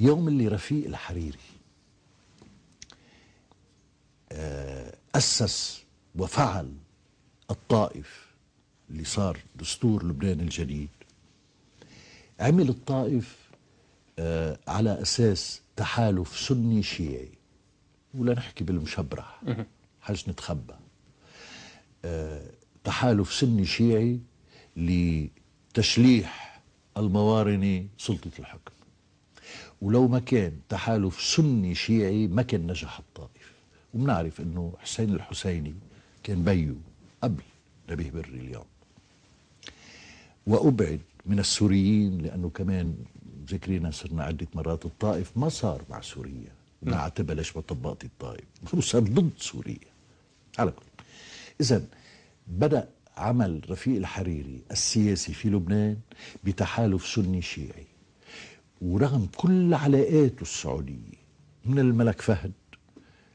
يوم اللي رفيق الحريري آه، أسس وفعل الطائف اللي صار دستور لبنان الجديد عمل الطائف آه، على أساس تحالف سني شيعي ولا نحكي بالمشبرح حاج نتخبى آه، تحالف سني شيعي لتشليح الموارنة سلطة الحكم ولو ما كان تحالف سني شيعي ما كان نجح الطائف وبنعرف انه حسين الحسيني كان بيو قبل نبيه بري اليوم وابعد من السوريين لانه كمان ذكرينا صرنا عده مرات الطائف ما صار مع سوريا بنعتبها نعم. ليش ما طبقت الطائف وصار ضد سوريا على كل اذا بدا عمل رفيق الحريري السياسي في لبنان بتحالف سني شيعي ورغم كل علاقاته السعودية من الملك فهد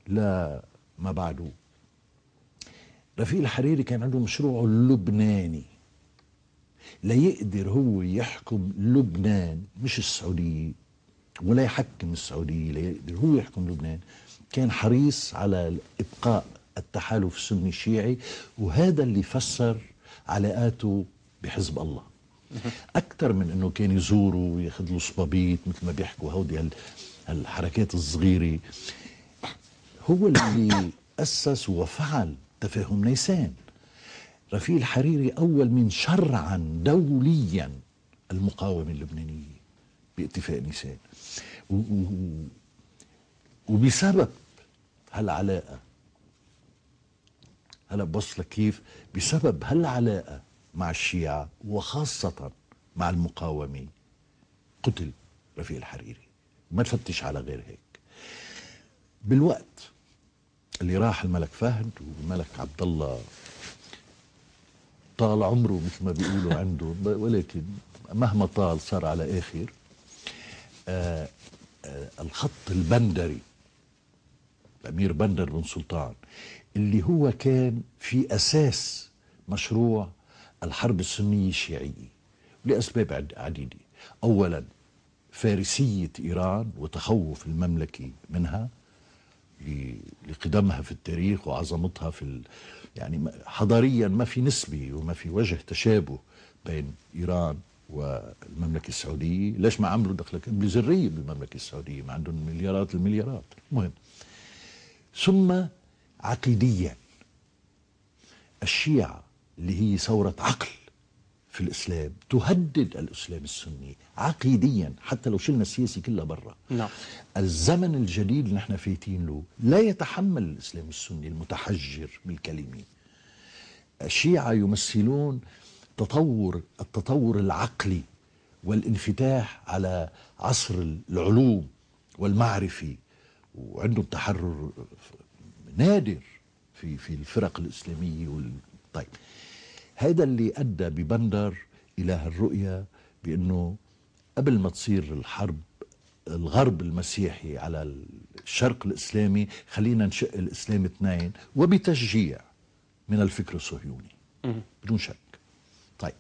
لما بعده رفيق الحريري كان عنده مشروعه اللبناني ليقدر هو يحكم لبنان مش السعودية ولا يحكم السعودية ليقدر هو يحكم لبنان كان حريص على إبقاء التحالف السني الشيعي وهذا اللي فسر علاقاته بحزب الله اكثر من انه كان يزوروا وياخذ له صبابيط مثل ما بيحكوا هودي هال هالحركات الصغيره هو اللي اسس وفعل تفاهم نيسان رفيق الحريري اول من شرعا دوليا المقاومه اللبنانيه باتفاق نيسان وبسبب هالعلاقه هلا بوصلك كيف بسبب هالعلاقه مع الشيعة وخاصة مع المقاومة قتل رفيق الحريري ما تفتش على غير هيك بالوقت اللي راح الملك فهد والملك عبد الله طال عمره مثل ما بيقولوا عنده ولكن مهما طال صار على اخر آآ آه، آآ آه، الخط البندري الامير بندر بن سلطان اللي هو كان في اساس مشروع الحرب السنية الشيعية لأسباب عديدة أولا فارسية إيران وتخوف المملكة منها لقدمها في التاريخ وعظمتها في ال... يعني حضاريا ما في نسبة وما في وجه تشابه بين إيران والمملكة السعودية ليش ما عملوا دخلك قبل بالمملكة السعودية ما عندهم مليارات المليارات المهم ثم عقيديا الشيعة اللي هي ثورة عقل في الإسلام تهدد الإسلام السني عقيديا حتى لو شلنا السياسي كله برا نعم. الزمن الجديد اللي احنا فايتين له لا يتحمل الإسلام السني المتحجر بالكلمة الشيعة يمثلون تطور التطور العقلي والانفتاح على عصر العلوم والمعرفة وعندهم تحرر نادر في في الفرق الإسلامية وال... طيب هذا اللي أدى ببندر إلى هالرؤية بأنه قبل ما تصير الحرب الغرب المسيحي على الشرق الإسلامي خلينا نشق الإسلام اثنين وبتشجيع من الفكر الصهيوني بدون شك طيب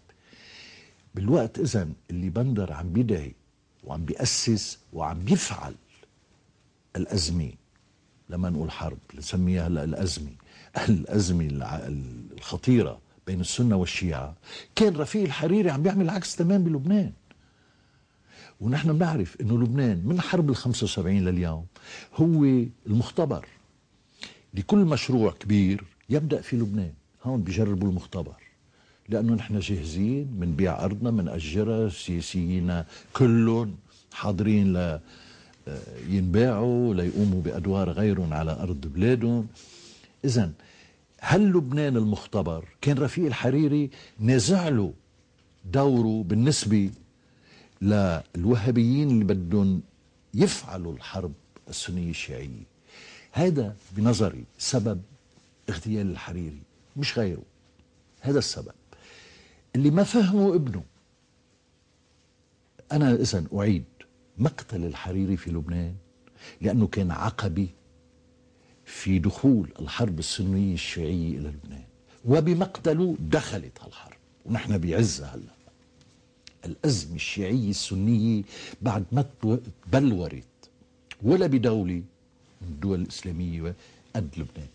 بالوقت إذا اللي بندر عم بيدعي وعم بيأسس وعم بيفعل الأزمة لما نقول حرب نسميها هلا الأزمة الأزمة الخطيرة بين السنة والشيعة كان رفيق الحريري عم بيعمل العكس تمام بلبنان ونحن بنعرف انه لبنان من حرب ال 75 لليوم هو المختبر لكل مشروع كبير يبدا في لبنان هون بجربوا المختبر لانه نحن جاهزين بنبيع ارضنا اجرها سياسيين كلهم حاضرين ل آه، ينباعوا ليقوموا بادوار غيرهم على ارض بلادهم اذا هل لبنان المختبر كان رفيق الحريري نزع له دوره بالنسبة للوهابيين اللي بدهم يفعلوا الحرب السنية الشيعية هذا بنظري سبب اغتيال الحريري مش غيره هذا السبب اللي ما فهمه ابنه أنا إذا أعيد مقتل الحريري في لبنان لأنه كان عقبي في دخول الحرب السنية الشيعية إلى لبنان وبمقتله دخلت هالحرب ونحن بعزها هلا الأزمة الشيعية السنية بعد ما تبلورت ولا بدولة من الدول الإسلامية قد لبنان